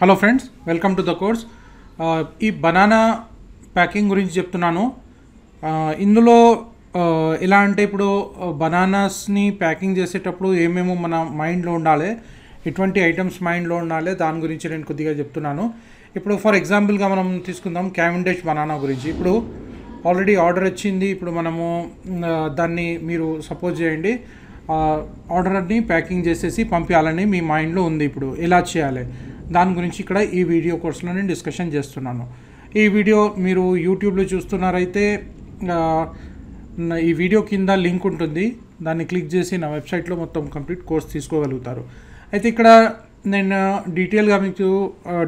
hello friends welcome to the course ఈ banana packing గురించి చెప్తున్నాను uh, ఇందులో uh, ఎలా అంటే ఇప్పుడు బనానాస్ని uh, ప్యాకింగ్ చేసేటప్పుడు ఏమేమో మన మైండ్లో ఉండాలి ఎటువంటి ఐటమ్స్ మైండ్లో ఉండాలి దాని గురించి నేను కొద్దిగా చెప్తున్నాను ఇప్పుడు ఫర్ ఎగ్జాంపుల్గా మనం తీసుకుందాం క్యావెండేష్ బనానా గురించి ఇప్పుడు ఆల్రెడీ ఆర్డర్ వచ్చింది ఇప్పుడు మనము దాన్ని మీరు సపోజ్ చేయండి ఆర్డర్ని ప్యాకింగ్ చేసేసి పంపించాలని మీ మైండ్లో ఉంది ఇప్పుడు ఎలా చేయాలి దాని గురించి ఇక్కడ ఈ వీడియో కోర్సులో నేను డిస్కషన్ చేస్తున్నాను ఈ వీడియో మీరు యూట్యూబ్లో చూస్తున్నారైతే ఈ వీడియో కింద లింక్ ఉంటుంది దాన్ని క్లిక్ చేసి నా వెబ్సైట్లో మొత్తం కంప్లీట్ కోర్స్ తీసుకోగలుగుతారు అయితే ఇక్కడ నేను డీటెయిల్గా మీకు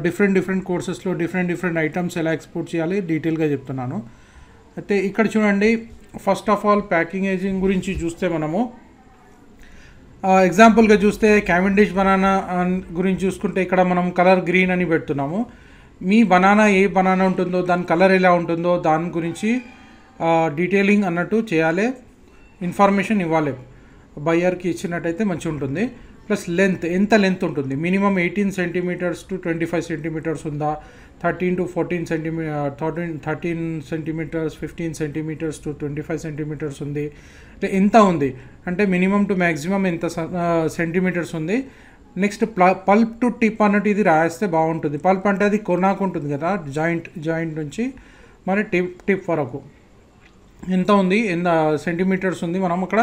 డిఫరెంట్ డిఫరెంట్ కోర్సెస్లో డిఫరెంట్ డిఫరెంట్ ఐటమ్స్ ఎలా ఎక్స్పోర్ట్ చేయాలి డీటెయిల్గా చెప్తున్నాను అయితే ఇక్కడ చూడండి ఫస్ట్ ఆఫ్ ఆల్ ఏజింగ్ గురించి చూస్తే మనము ఎగ్జాంపుల్గా చూస్తే క్యావెండిష్ బనానా గురించి చూసుకుంటే ఇక్కడ మనం కలర్ గ్రీన్ అని పెడుతున్నాము మీ బనానా ఏ బనానా ఉంటుందో దాని కలర్ ఎలా ఉంటుందో దాని గురించి డీటెయిలింగ్ అన్నట్టు చేయాలి ఇన్ఫర్మేషన్ ఇవ్వాలి బయ్యర్కి ఇచ్చినట్టయితే మంచి ఉంటుంది ప్లస్ లెంత్ ఎంత లెంత్ ఉంటుంది minimum eighteen centimetres to twenty five centimetres ఉందా thirteen to fourteen centimeter thirteen thirteen centimetres fifteen centimetres to twenty five centimetres ఉంది అంటే ఇంత ఉంది అంటే మినిమం టు మ్యాక్సిమం ఎంత సెంటీమీటర్స్ ఉంది నెక్స్ట్ ప్ల పల్ప్ టు టిప్ అన్నట్టు ఇది రాస్తే బాగుంటుంది పల్ప్ అంటే అది కొనాకు ఉంటుంది కదా జాయింట్ జాయింట్ నుంచి మరి టిప్ టిప్ వరకు ఎంత ఉంది ఎంత సెంటీమీటర్స్ ఉంది మనం అక్కడ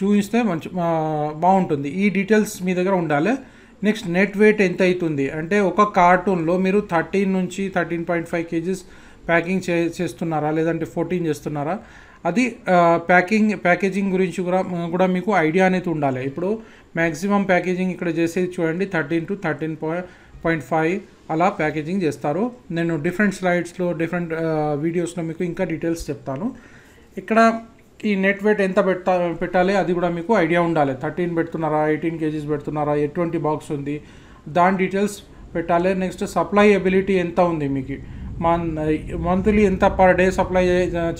చూపిస్తే మంచి బాగుంటుంది ఈ డీటెయిల్స్ మీ దగ్గర ఉండాలి నెక్స్ట్ నెట్ వెయిట్ ఎంత అవుతుంది అంటే ఒక కార్టూన్లో మీరు థర్టీన్ నుంచి thirteen point five KGs packing చే చేస్తున్నారా లేదంటే ఫోర్టీన్ చేస్తున్నారా అది ప్యాకింగ్ ప్యాకేజింగ్ గురించి కూడా కూడా మీకు ఐడియా అనేది ఉండాలి ఇప్పుడు మ్యాక్సిమం ప్యాకేజింగ్ ఇక్కడ చేసేది చూడండి thirteen to thirteen point five అలా ప్యాకేజింగ్ చేస్తారు నేను డిఫరెంట్ స్లైడ్స్లో డిఫరెంట్ వీడియోస్లో మీకు ఇంకా డీటెయిల్స్ చెప్తాను ఇక్కడ ఈ నెట్ వెయిట్ ఎంత పెట్టా పెట్టాలి అది కూడా మీకు ఐడియా ఉండాలి థర్టీన్ పెడుతున్నారా ఎయిటీన్ కేజీస్ పెడుతున్నారా ఎటువంటి బాక్స్ ఉంది దాని డీటెయిల్స్ పెట్టాలి నెక్స్ట్ సప్లై ఎబిలిటీ ఎంత ఉంది మీకు మన్ మంత్లీ ఎంత పర్ డే సప్లై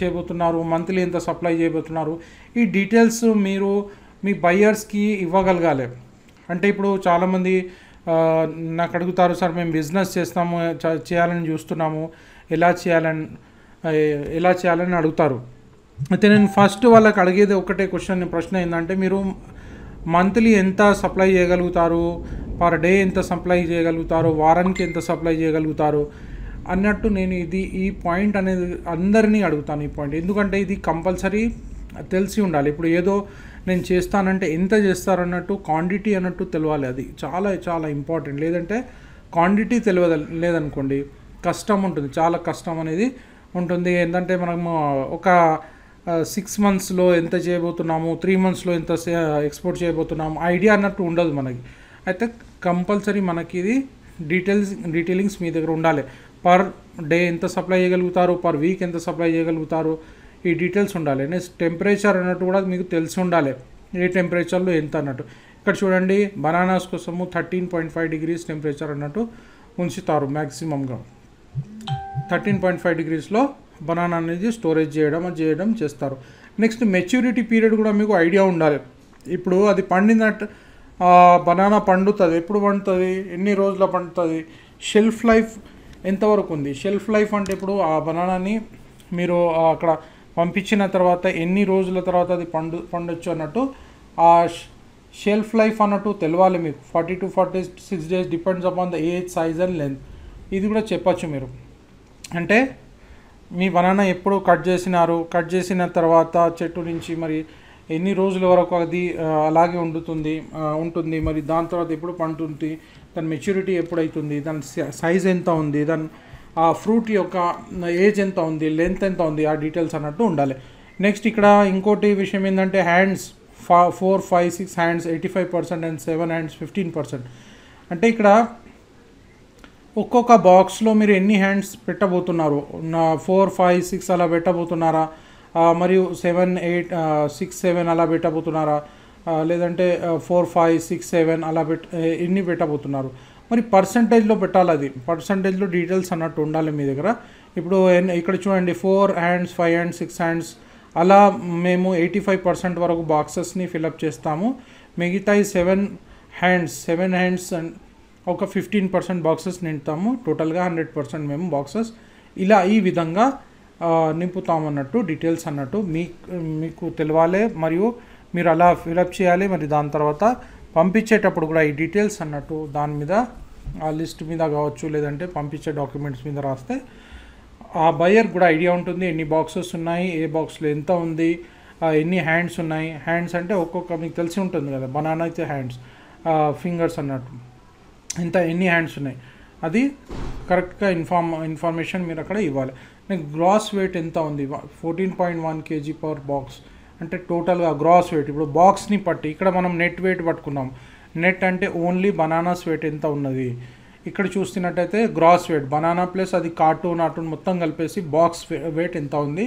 చేయబోతున్నారు మంత్లీ ఎంత సప్లై చేయబోతున్నారు ఈ డీటెయిల్స్ మీరు మీ బయ్యర్స్కి ఇవ్వగలగాలి అంటే ఇప్పుడు చాలామంది నాకు అడుగుతారు సార్ మేము బిజినెస్ చేస్తాము చేయాలని చూస్తున్నాము ఎలా చేయాలని ఎలా చేయాలని అడుగుతారు అయితే నేను ఫస్ట్ వాళ్ళకి అడిగేది ఒకటే క్వశ్చన్ ప్రశ్న ఏంటంటే మీరు మంత్లీ ఎంత సప్లై చేయగలుగుతారు పర్ డే ఎంత సప్లై చేయగలుగుతారు వారానికి ఎంత సప్లై చేయగలుగుతారు అన్నట్టు నేను ఇది ఈ పాయింట్ అనేది అందరినీ అడుగుతాను ఈ పాయింట్ ఎందుకంటే ఇది కంపల్సరీ తెలిసి ఉండాలి ఇప్పుడు ఏదో నేను చేస్తానంటే ఎంత చేస్తారన్నట్టు క్వాంటిటీ అన్నట్టు తెలవాలి అది చాలా చాలా ఇంపార్టెంట్ లేదంటే క్వాంటిటీ తెలియదు లేదనుకోండి కష్టం ఉంటుంది చాలా కష్టం అనేది ఉంటుంది ఏంటంటే మనము ఒక సిక్స్ మంత్స్లో ఎంత చేయబోతున్నాము త్రీ మంత్స్లో ఎంత ఎక్స్పోర్ట్ చేయబోతున్నాము ఐడియా అన్నట్టు ఉండదు మనకి అయితే కంపల్సరీ మనకి ఇది డీటెయిల్స్ డీటెయిలింగ్స్ మీ దగ్గర ఉండాలి పర్ డే ఎంత సప్లై చేయగలుగుతారు పర్ వీక్ ఎంత సప్లై చేయగలుగుతారు ఈ డీటెయిల్స్ ఉండాలి నెక్స్ట్ టెంపరేచర్ అన్నట్టు కూడా మీకు తెలిసి ఉండాలి ఏ టెంపరేచర్లో ఎంత అన్నట్టు ఇక్కడ చూడండి బనానాస్ కోసము thirteen point five degrees temperature అన్నట్టు ఉంచుతారు మ్యాక్సిమంగా థర్టీన్ పాయింట్ ఫైవ్ డిగ్రీస్లో బనానా అనేది స్టోరేజ్ చేయడం అది చేయడం చేస్తారు నెక్స్ట్ మెచ్యూరిటీ పీరియడ్ కూడా మీకు ఐడియా ఉండాలి ఇప్పుడు అది పండినట్టు బనానా పండుతుంది ఎప్పుడు పండుతుంది ఎన్ని రోజుల పండుతుంది షెల్ఫ్ లైఫ్ ఎంతవరకు ఉంది షెల్ఫ్ లైఫ్ అంటే ఇప్పుడు ఆ బనానాని మీరు అక్కడ పంపించిన తర్వాత ఎన్ని రోజుల తర్వాత అది పండు పండొచ్చు అన్నట్టు ఆ షెల్ఫ్ లైఫ్ అన్నట్టు తెలవాలి మీకు forty to forty six days depends upon the age size and length ఇది కూడా చెప్పచ్చు మీరు అంటే మీ బనానా ఎప్పుడు కట్ చేసినారు కట్ చేసిన తర్వాత చెట్టు నుంచి మరి ఎన్ని రోజుల వరకు అది అలాగే ఉండుతుంది ఉంటుంది మరి దాని తర్వాత ఎప్పుడు పండుతుంది దాని మెచ్యూరిటీ ఎప్పుడైతుంది దాని సైజ్ ఎంత ఉంది దాని ఆ ఫ్రూట్ యొక్క ఏజ్ ఎంత ఉంది లెంత్ ఎంత ఉంది ఆ డీటెయిల్స్ అన్నట్టు ఉండాలి నెక్స్ట్ ఇక్కడ ఇంకోటి విషయం ఏంటంటే హ్యాండ్స్ ఫా four five six hands eighty five percent and seven hands fifteen percent అంటే ఇక్కడ ఒక్కొక్క బాక్స్లో మీరు ఎన్ని హ్యాండ్స్ పెట్టబోతున్నారు ఫోర్ ఫైవ్ సిక్స్ అలా పెట్టబోతున్నారా మరియు సెవెన్ ఎయిట్ సిక్స్ సెవెన్ అలా పెట్టబోతున్నారా లేదంటే ఫోర్ ఫైవ్ సిక్స్ సెవెన్ అలా పెట్ ఎన్ని పెట్టబోతున్నారు మరి పర్సంటేజ్లో పెట్టాలి అది పర్సంటేజ్లో డీటెయిల్స్ అన్నట్టు ఉండాలి మీ దగ్గర ఇప్పుడు ఇక్కడ చూడండి four hands five hands six hands అలా మేము ఎయిటీ ఫైవ్ పర్సెంట్ వరకు బాక్సెస్ని ఫిలప్ చేస్తాము మిగతాయి seven hands seven hands and ఒక ఫిఫ్టీన్ పర్సెంట్ బాక్సెస్ నింపుతాము టోటల్గా హండ్రెడ్ పర్సెంట్ మేము బాక్సెస్ ఇలా ఈ విధంగా నింపుతాం అన్నట్టు డీటెయిల్స్ అన్నట్టు మీ మీకు తెలవాలి మరియు మీరు అలా ఫిలప్ చేయాలి మరి దాని తర్వాత పంపించేటప్పుడు కూడా ఈ డీటెయిల్స్ అన్నట్టు దాని మీద ఆ లిస్ట్ మీద కావచ్చు లేదంటే పంపించే డాక్యుమెంట్స్ మీద రాస్తే ఆ బయర్ కూడా ఐడియా ఉంటుంది ఎన్ని బాక్సెస్ ఉన్నాయి ఏ బాక్స్లో ఎంత ఉంది ఎన్ని హ్యాండ్స్ ఉన్నాయి హ్యాండ్స్ అంటే ఒక్కొక్క మీకు తెలిసి ఉంటుంది కదా బనానా అయితే హ్యాండ్స్ ఫింగర్స్ అన్నట్టు ఎంత ఎన్ని హ్యాండ్స్ ఉన్నాయి అది కరెక్ట్గా ఇన్ఫార్మ్ ఇన్ఫర్మేషన్ మీరు అక్కడ ఇవ్వాలి నెక్స్ట్ గ్రాస్ వెయిట్ ఎంత ఉంది fourteen point one KG per box అంటే టోటల్గా గ్రాస్ వెయిట్ ఇప్పుడు బాక్స్ని పట్టి ఇక్కడ మనం నెట్ వెయిట్ పట్టుకున్నాం నెట్ అంటే ఓన్లీ బనానాస్ వెయిట్ ఎంత ఉన్నది ఇక్కడ చూస్తున్నట్టయితే గ్రాస్ వెయిట్ బనానా ప్లస్ అది కార్టూన్ ఆటూన్ మొత్తం కలిపేసి బాక్స్ వెయిట్ ఎంత ఉంది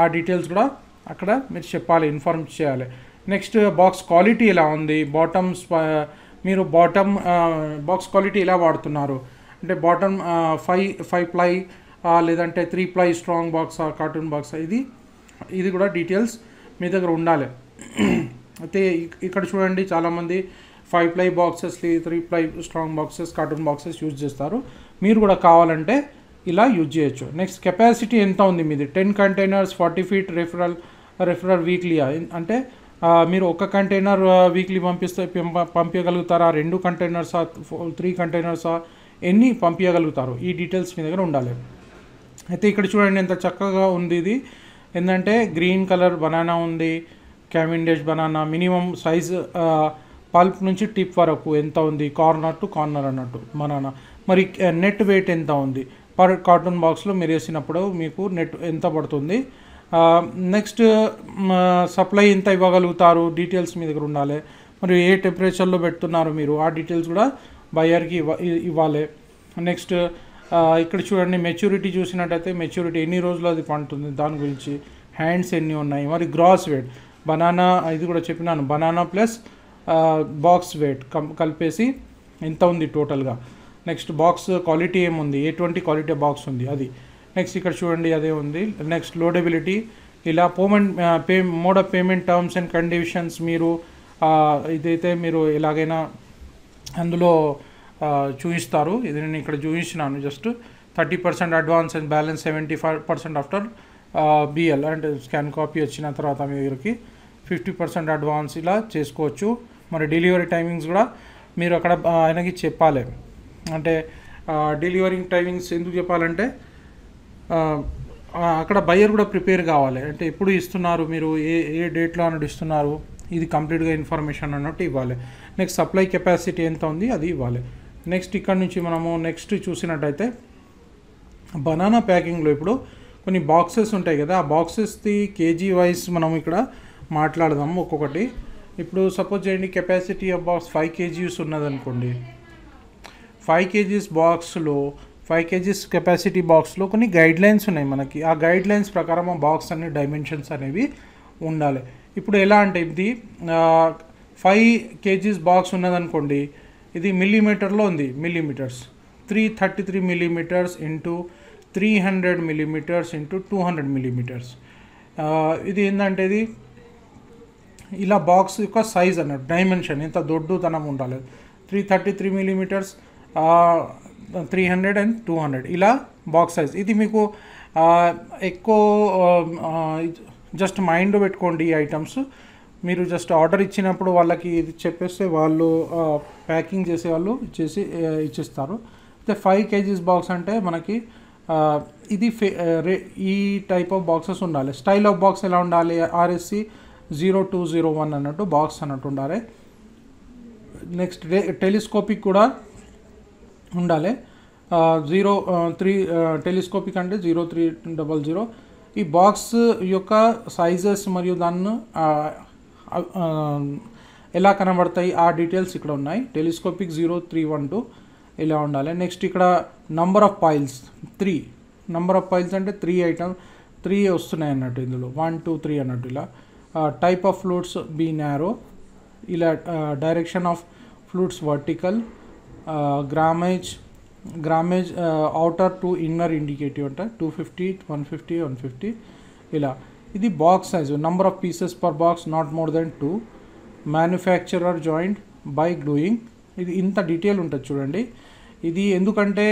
ఆ డీటెయిల్స్ కూడా అక్కడ మీరు చెప్పాలి ఇన్ఫార్మ్ చేయాలి నెక్స్ట్ బాక్స్ క్వాలిటీ ఎలా ఉంది బాటమ్స్ మీరు బాటమ్ బాక్స్ క్వాలిటీ ఇలా వాడుతున్నారు అంటే బాటమ్ ఫైవ్ ఫైవ్ ప్లై లేదంటే three ply strong box carton box ఇది ఇది కూడా డీటెయిల్స్ మీ దగ్గర ఉండాలి అయితే ఇక్కడ చూడండి చాలామంది five ply boxes three ply strong boxes carton boxes use చేస్తారు మీరు కూడా కావాలంటే ఇలా యూజ్ చేయొచ్చు నెక్స్ట్ కెపాసిటీ ఎంత ఉంది మీది ten containers forty feet referral referral వీక్లీయా అంటే మీరు ఒక కంటైనర్ వీక్లీ పంపిస్తే పంపించగలుగుతారా రెండు కంటైనర్సా త్రీ కంటైనర్సా ఎన్ని పంపించగలుగుతారు ఈ డీటెయిల్స్ మీ దగ్గర ఉండాలి అయితే ఇక్కడ చూడండి ఎంత చక్కగా ఉంది ఇది ఏంటంటే గ్రీన్ కలర్ బనానా ఉంది క్యామిండేజ్ బనానా మినిమం సైజ్ పల్ప్ నుంచి టిప్ వరకు ఎంత ఉంది కార్నర్ టు కార్నర్ అన్నట్టు బనానా మరి నెట్ వెయిట్ ఎంత ఉంది పర్ కార్టూన్ బాక్స్లో మీరు వేసినప్పుడు మీకు నెట్ ఎంత పడుతుంది నెక్స్ట్ సప్లై ఎంత ఇవ్వగలుగుతారు డీటెయిల్స్ మీ దగ్గర ఉండాలి మరి ఏ టెంపరేచర్లో పెడుతున్నారు మీరు ఆ డీటెయిల్స్ కూడా బయర్కి ఇవ్వ ఇవ్వాలి నెక్స్ట్ ఇక్కడ చూడండి మెచ్యూరిటీ చూసినట్టయితే మెచ్యూరిటీ ఎన్ని రోజులు అది పండుతుంది దాని గురించి హ్యాండ్స్ ఎన్ని ఉన్నాయి మరి గ్రాస్ వెయిట్ బనానా ఇది కూడా చెప్పినాను బనానా ప్లస్ బాక్స్ వెయిట్ కం కలిపేసి ఎంత ఉంది టోటల్గా నెక్స్ట్ బాక్స్ క్వాలిటీ ఏముంది ఎటువంటి క్వాలిటీ బాక్స్ ఉంది అది నెక్స్ట్ ఇక్కడ చూడండి అదే ఉంది నెక్స్ట్ లోడబిలిటీ ఇలా payment pay mode of payment terms and conditions మీరు ఇదైతే మీరు ఎలాగైనా అందులో చూపిస్తారు ఇది నేను ఇక్కడ చూపించినాను just thirty percent advance and balance seventy five percent after BL అంటే స్కాన్ కాపీ వచ్చిన తర్వాత మీ దగ్గరికి ఫిఫ్టీ పర్సెంట్ అడ్వాన్స్ ఇలా చేసుకోవచ్చు మరి డెలివరీ టైమింగ్స్ కూడా మీరు అక్కడ ఆయనకి చెప్పాలి అంటే డెలివరీ టైమింగ్స్ ఎందుకు చెప్పాలంటే అక్కడ బయ్యర్ కూడా ప్రిపేర్ కావాలి అంటే ఎప్పుడు ఇస్తున్నారు మీరు ఏ ఏ డేట్లో అన్నట్టు ఇస్తున్నారు ఇది కంప్లీట్గా ఇన్ఫర్మేషన్ అన్నట్టు ఇవ్వాలి నెక్స్ట్ సప్లై కెపాసిటీ ఎంత ఉంది అది ఇవ్వాలి నెక్స్ట్ ఇక్కడ నుంచి మనము నెక్స్ట్ చూసినట్టయితే బనానా ప్యాకింగ్లో ఇప్పుడు కొన్ని బాక్సెస్ ఉంటాయి కదా ఆ బాక్సెస్ది కేజీ వైజ్ మనం ఇక్కడ మాట్లాడదాము ఒక్కొక్కటి ఇప్పుడు సపోజ్ చేయండి capacity of box five KGs ఉన్నదనుకోండి ఫైవ్ కేజీస్ బాక్స్లో ఫైవ్ కేజీస్ కెపాసిటీ బాక్స్లో కొన్ని గైడ్ లైన్స్ ఉన్నాయి మనకి ఆ గైడ్ లైన్స్ ప్రకారం ఆ బాక్స్ అనే డైమెన్షన్స్ అనేవి ఉండాలి ఇప్పుడు ఎలా అంటే ఇది ఫైవ్ కేజీస్ బాక్స్ ఉన్నదనుకోండి ఇది మిల్లీమీటర్లో ఉంది millimetres three thirty three millimetres into three hundred millimetres into two hundred millimetres ఇది ఏంటంటే ఇది ఇలా బాక్స్ యొక్క సైజ్ అన్నట్టు డైమెన్షన్ ఇంత దొడ్డుతనం ఉండాలి three thirty three millimetres three hundred and two hundred ఇలా బాక్స్ సైజ్ ఇది మీకు ఎక్కువ జస్ట్ మైండ్ పెట్టుకోండి ఈ ఐటమ్స్ మీరు జస్ట్ ఆర్డర్ ఇచ్చినప్పుడు వాళ్ళకి ఇది చెప్పేస్తే వాళ్ళు ప్యాకింగ్ చేసే వాళ్ళు ఇచ్చేసి ఇచ్చేస్తారు అయితే ఫైవ్ కేజీస్ బాక్స్ అంటే మనకి ఇది ఈ టైప్ ఆఫ్ బాక్సెస్ ఉండాలి స్టైల్ ఆఫ్ బాక్స్ ఎలా ఉండాలి RSC zero two zero one అన్నట్టు బాక్స్ అన్నట్టు ఉండాలి నెక్స్ట్ టెలిస్కోపిక్ కూడా ఉండాలి జీరో త్రీ టెలిస్కోపిక్ అంటే జీరో త్రీ డబల్ జీరో ఈ బాక్స్ యొక్క సైజెస్ మరియు దాన్ని ఎలా కనబడతాయి ఆ డీటెయిల్స్ ఇక్కడ ఉన్నాయి telescopic zero three one two ఇలా ఉండాలి నెక్స్ట్ ఇక్కడ number of piles three number of piles అంటే త్రీ ఐటమ్ త్రీ వస్తున్నాయి అన్నట్టు ఇందులో వన్ టూ త్రీ అన్నట్టు ఇలా type of flutes B narrow ఇలా direction of flutes vertical grammage grammage outer to inner indicative అంటే two fifty one fifty one fifty ఇలా ఇది box size number of pieces per box not more than two manufacturer joint by gluing ఇది ఇంత detail ఉంటుంది చూడండి ఇది ఎందుకంటే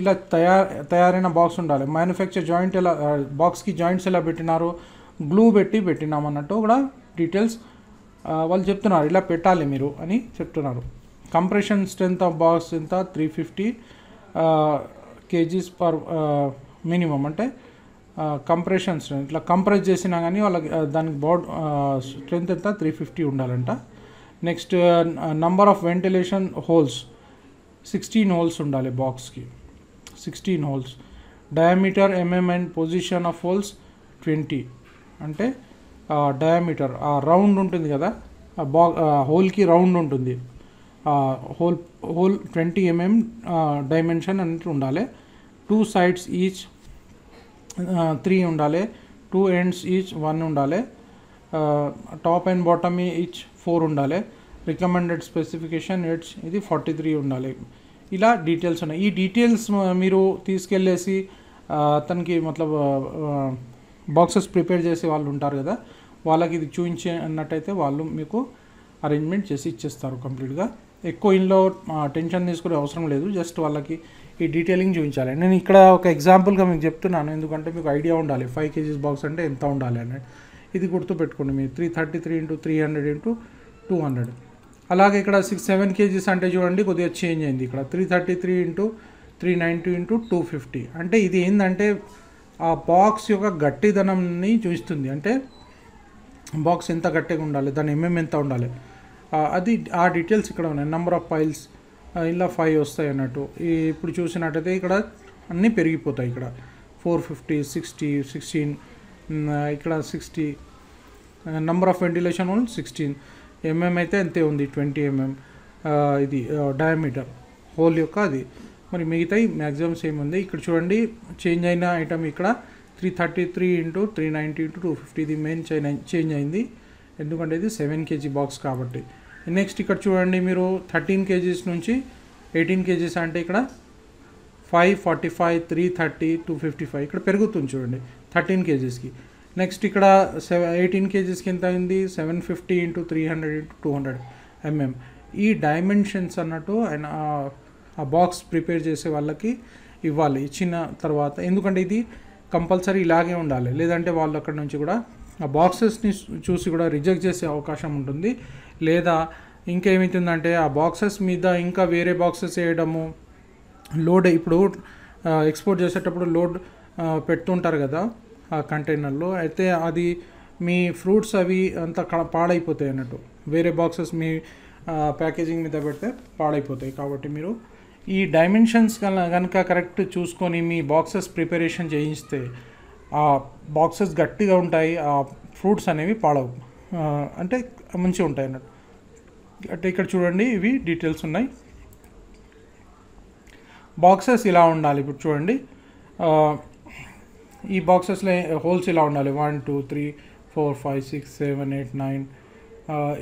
ఇలా తయారు తయారైన బాక్స్ ఉండాలి మ్యానుఫ్యాక్చర్ జాయింట్ ఎలా బాక్స్కి జాయింట్స్ ఎలా పెట్టినారు గ్లూ పెట్టి పెట్టినామన్నట్టు కూడా డీటెయిల్స్ వాళ్ళు చెప్తున్నారు ఇలా పెట్టాలి మీరు అని చెప్తున్నారు కంప్రెషన్ స్ట్రెంగ్త్ ఆఫ్ బాక్స్ ఎంత three fifty KGs per minimum అంటే కంప్రెషన్ స్ట్రెంత్ ఇట్లా కంప్రెస్ చేసినా కానీ వాళ్ళకి దానికి బాడ్ స్ట్రెంత్ ఎంత త్రీ ఫిఫ్టీ ఉండాలంట next number of ventilation holes sixteen holes ఉండాలి బాక్స్కి sixteen holes diameter mm and position of holes twenty అంటే డయామీటర్ ఆ రౌండ్ ఉంటుంది కదా బా హోల్కి రౌండ్ ఉంటుంది hole hole twenty mm dimension అనేది ఉండాలి టూ సైడ్స్ ఈచ్ త్రీ ఉండాలి టూ ఎండ్స్ ఈచ్ వన్ ఉండాలి top and bottom each four ఉండాలి రికమెండెడ్ స్పెసిఫికేషన్ ఇట్స్ ఇది ఫార్టీ త్రీ ఉండాలి ఇలా డీటెయిల్స్ ఉన్నాయి ఈ డీటెయిల్స్ మీరు తీసుకెళ్ళేసి అతనికి మతలబ్ బాక్సెస్ ప్రిపేర్ చేసే వాళ్ళు ఉంటారు కదా వాళ్ళకి ఇది చూపించి అన్నట్టయితే వాళ్ళు మీకు అరేంజ్మెంట్ చేసి ఇచ్చేస్తారు కంప్లీట్గా ఎక్కువ ఇంట్లో టెన్షన్ తీసుకునే అవసరం లేదు జస్ట్ వాళ్ళకి ఈ డీటెయిలింగ్ చూపించాలి నేను ఇక్కడ ఒక ఎగ్జాంపుల్గా మీకు చెప్తున్నాను ఎందుకంటే మీకు ఐడియా ఉండాలి ఫైవ్ కేజీస్ బాక్స్ అంటే ఎంత ఉండాలి అని ఇది గుర్తుపెట్టుకోండి మీరు three thirty three into three hundred into two hundred అలాగే ఇక్కడ సిక్స్ సెవెన్ కేజీస్ అంటే చూడండి కొద్దిగా చేంజ్ అయింది ఇక్కడ three thirty three into three ninety into two fifty అంటే ఇది ఏంటంటే ఆ బాక్స్ యొక్క గట్టిదనంని చూస్తుంది అంటే బాక్స్ ఎంత గట్టిగా ఉండాలి దాని ఎంఎం ఎంత ఉండాలి అది ఆ డీటెయిల్స్ ఇక్కడ ఉన్నాయి నెంబర్ ఆఫ్ ఫైల్స్ ఇలా ఫైవ్ వస్తాయి అన్నట్టు ఇప్పుడు చూసినట్టయితే ఇక్కడ అన్నీ పెరిగిపోతాయి ఇక్కడ ఫోర్ ఫిఫ్టీ సిక్స్టీ సిక్స్టీన్ ఇక్కడ sixty number of ventilation one sixteen mm అయితే అంతే ఉంది ట్వంటీ ఎంఎం ఇది డయామీటర్ హోల్ యొక్క అది మరి మిగతాయి మ్యాక్సిమం సేమ్ ఉంది ఇక్కడ చూడండి చేంజ్ అయిన ఐటమ్ ఇక్కడ three thirty three into three ninety into two ఫిఫ్టీది మెయిన్ చేంజ్ అయింది ఎందుకంటే ఇది సెవెన్ కేజీ బాక్స్ కాబట్టి నెక్స్ట్ ఇక్కడ చూడండి మీరు థర్టీన్ కేజీస్ నుంచి ఎయిటీన్ కేజీస్ అంటే ఇక్కడ five forty five three thirty two fifty five ఇక్కడ పెరుగుతుంది చూడండి థర్టీన్ కేజీస్కి నెక్స్ట్ ఇక్కడ సెవెన్ ఎయిటీన్ కేజీస్కి ఎంత అయింది seven fifty into three hundred into two hundred mm ఈ డైమెన్షన్స్ అన్నట్టు ఆయన ఆ బాక్స్ ప్రిపేర్ చేసే వాళ్ళకి ఇవ్వాలి ఇచ్చిన తర్వాత ఎందుకంటే ఇది కంపల్సరీ ఇలాగే ఉండాలి లేదంటే వాళ్ళు అక్కడ నుంచి కూడా ఆ బాక్సెస్ని చూసి కూడా రిజెక్ట్ చేసే అవకాశం ఉంటుంది లేదా ఇంకేమవుతుందంటే ఆ బాక్సెస్ మీద ఇంకా వేరే బాక్సెస్ వేయడము లోడ్ ఇప్పుడు ఎక్స్పోర్ట్ చేసేటప్పుడు లోడ్ పెడుతుంటారు కదా ఆ కంటైనర్లో అయితే అది మీ ఫ్రూట్స్ అవి అంతా పాడైపోతాయి అన్నట్టు వేరే బాక్సెస్ మీ ప్యాకేజింగ్ మీద పెడితే పాడైపోతాయి కాబట్టి మీరు ఈ డైమెన్షన్స్ కనుక కరెక్ట్ చూసుకొని మీ బాక్సెస్ ప్రిపరేషన్ చేయిస్తే బాక్సెస్ గట్టిగా ఉంటాయి ఆ ఫ్రూట్స్ అనేవి పాడవు అంటే మంచిగా ఉంటాయి అన్నట్టు అంటే ఇక్కడ చూడండి ఇవి డీటెయిల్స్ ఉన్నాయి బాక్సెస్ ఇలా ఉండాలి ఇప్పుడు చూడండి ఈ బాక్సెస్లో హోల్స్ ఇలా ఉండాలి one two three four five six seven eight nine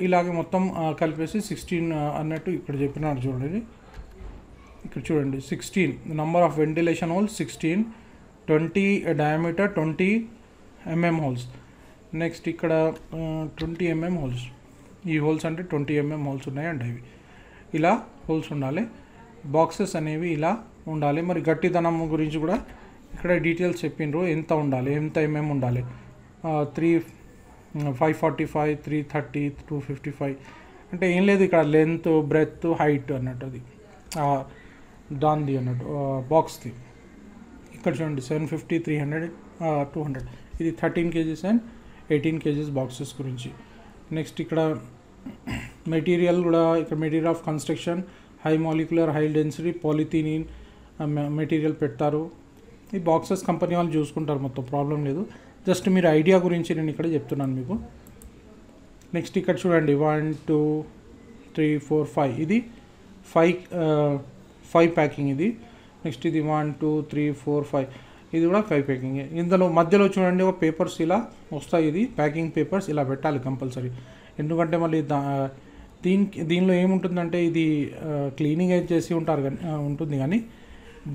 ఇలాగే మొత్తం కలిపేసి సిక్స్టీన్ అన్నట్టు ఇక్కడ చెప్పినారు చూడండి ఇక్కడ చూడండి sixteen number of ventilation holes sixteen twenty diameter twenty mm holes next ఇక్కడ ట్వంటీ ఎంఎం mm హోల్స్ ఈ హోల్స్ అంటే ట్వంటీ ఎంఎం mm హోల్స్ ఉన్నాయండి ఇవి ఇలా హోల్స్ ఉండాలి బాక్సెస్ అనేవి ఇలా ఉండాలి మరి గట్టిదనం గురించి కూడా ఇక్కడ డీటెయిల్స్ చెప్పిండ్రు ఎంత ఉండాలి ఎంత ఎంఎం mm ఉండాలి three five forty five three thirty two fifty five అంటే ఏం లేదు ఇక్కడ లెంత్ బ్రెత్ హైట్ అన్నట్టు అది దానిది అన్నట్టు బాక్స్ది ఇక్కడ చూడండి seven fifty three hundred two hundred ఇది thirteen KGs and eighteen KGs boxes గురించి నెక్స్ట్ ఇక్కడ మెటీరియల్ కూడా ఇక్కడ material of construction high molecular high density polythene material పెడతారు ఈ బాక్సెస్ కంపెనీ వాళ్ళు చూసుకుంటారు మొత్తం ప్రాబ్లం లేదు జస్ట్ మీరు ఐడియా గురించి నేను ఇక్కడ చెప్తున్నాను మీకు నెక్స్ట్ ఇక్కడ చూడండి one two three four five ఇది ఫైవ్ ఫైవ్ ప్యాకింగ్ ఇది నెక్స్ట్ ఇది one two three four five ఇది కూడా ఫైవ్ ప్యాకింగ్ ఇందులో మధ్యలో చూడండి ఒక పేపర్స్ ఇలా వస్తాయి ఇది ప్యాకింగ్ పేపర్స్ ఇలా పెట్టాలి కంపల్సరీ ఎందుకంటే మళ్ళీ దా దీనికి దీనిలో ఏముంటుందంటే ఇది క్లీనింగ్ అయితే చేసి ఉంటారు కానీ ఉంటుంది కానీ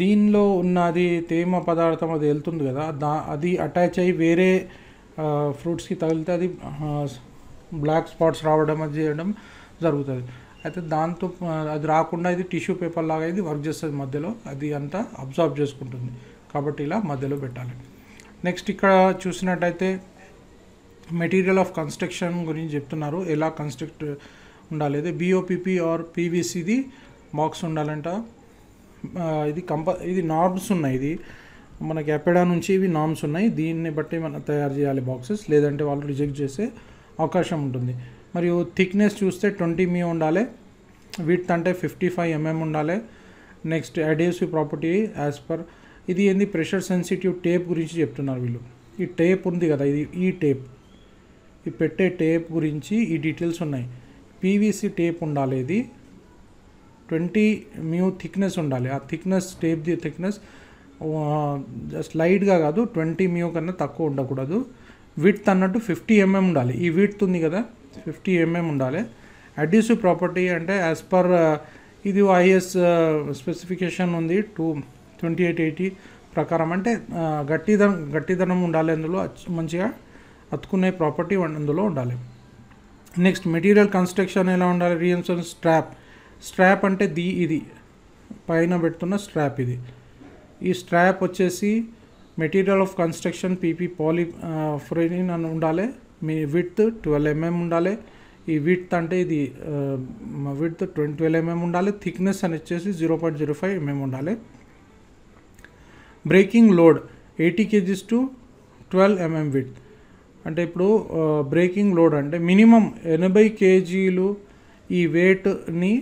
దీనిలో ఉన్నది తేమ పదార్థం అది వెళ్తుంది కదా దా అది అటాచ్ అయ్యి వేరే ఫ్రూట్స్కి తగిలితే అది బ్లాక్ స్పాట్స్ రావడం అది చేయడం జరుగుతుంది అయితే దాంతో అది రాకుండా ఇది టిష్యూ పేపర్ లాగా ఇది వర్క్ చేస్తుంది మధ్యలో అది అంతా అబ్జర్వ్ చేసుకుంటుంది కాబట్టి ఇలా మధ్యలో పెట్టాలి నెక్స్ట్ ఇక్కడ చూసినట్టయితే మెటీరియల్ ఆఫ్ కన్స్ట్రక్షన్ గురించి చెప్తున్నారు ఎలా కన్స్ట్రక్ట్ ఉండాలి అయితే బిఓపిపి ఆర్ పీవీసీది బాక్స్ ఉండాలంట ఇది కంప ఇది నార్మ్స్ ఉన్నాయి ఇది మనకి ఎప్పడా నుంచి ఇవి నామ్స్ ఉన్నాయి దీన్ని బట్టి మనం తయారు చేయాలి బాక్సెస్ లేదంటే వాళ్ళు రిజెక్ట్ చేసే అవకాశం ఉంటుంది మరియు థిక్నెస్ చూస్తే ట్వంటీ మీ ఉండాలి విత్ అంటే ఫిఫ్టీ ఫైవ్ ఎంఎం ఉండాలి next adhesive property as per ఇది ఏంది ప్రెషర్ సెన్సిటివ్ టేప్ గురించి చెప్తున్నారు వీళ్ళు ఈ టేప్ ఉంది కదా ఇది ఈ టేప్ ఈ పెట్టే టేప్ గురించి ఈ డీటెయిల్స్ ఉన్నాయి పీవీసీ టేప్ ఉండాలి ఇది ట్వంటీ మ్యూ థిక్నెస్ ఉండాలి ఆ థిక్నెస్ టేప్ ది థిక్నెస్ జస్ట్ లైట్గా కాదు ట్వంటీ మ్యూ కన్నా తక్కువ ఉండకూడదు విడ్త్ అన్నట్టు ఫిఫ్టీ ఎంఎం mm ఉండాలి ఈ విడ్త్ ఉంది కదా ఫిఫ్టీ ఎంఎం ఉండాలి అడ్యూసివ్ ప్రాపర్టీ అంటే యాజ్ పర్ uh, ఇది ఐఎస్ స్పెసిఫికేషన్ uh, ఉంది టూ ట్వంటీ ఎయిట్ ఎయిటీ ప్రకారం అంటే uh, గట్టిదనం గట్టిదనం ఉండాలి అందులో మంచిగా అతుకునే ప్రాపర్టీ అందులో ఉండాలి నెక్స్ట్ మెటీరియల్ కన్స్ట్రక్షన్ ఎలా ఉండాలి రీఎన్సన్స్ స్ట్రాప్ స్ట్రాప్ అంటే ది ఇది పైన పెడుతున్న స్ట్రాప్ ఇది ఈ స్ట్రాప్ వచ్చేసి మెటీరియల్ ఆఫ్ కన్స్ట్రక్షన్ పీపీ పాలి ఫ్రైన్ అని ఉండాలి మీ విడ్త్ ట్వెల్వ్ ఎంఎం ఉండాలి ఈ విడ్త్ అంటే ఇది విడ్త్ ట్వంటీ ట్వెల్వ్ ఎంఎం ఉండాలి థిక్నెస్ అని వచ్చేసి zero point zero five MM ఉండాలి breaking load eighty KGs to twelve MM width అంటే ఇప్పుడు బ్రేకింగ్ లోడ్ అంటే మినిమం ఎనభై కేజీలు ఈ వెయిట్ని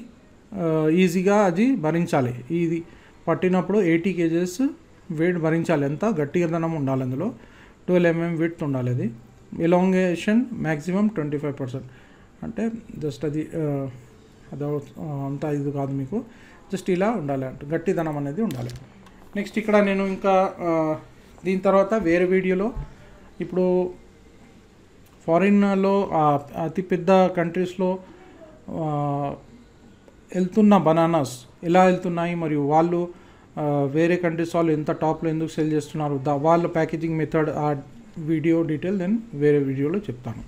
ఈజీగా అది భరించాలి ఇది పట్టినప్పుడు ఎయిటీ కేజీస్ వెయిట్ భరించాలి ఎంత గట్టిగా ఉండాలి అందులో ట్వెల్వ్ ఎంఎం విడ్త్ ఉండాలి అది elongation maximum twenty five percent అంటే జస్ట్ అది అది అంత ఇది కాదు మీకు జస్ట్ ఇలా ఉండాలి అంటే గట్టిదనం అనేది ఉండాలి నెక్స్ట్ ఇక్కడ నేను ఇంకా దీని తర్వాత వేరే వీడియోలో ఇప్పుడు ఫారిన్లో అతిపెద్ద కంట్రీస్లో వెళ్తున్న బనానాస్ ఎలా వెళ్తున్నాయి మరియు వాళ్ళు వేరే కంట్రీస్ వాళ్ళు ఎంత టాప్లో ఎందుకు సెల్ చేస్తున్నారు వాళ్ళ ప్యాకేజింగ్ మెథడ్ ఆ వీడియో డీటెయిల్ నేను వేరే వీడియోలో చెప్తాను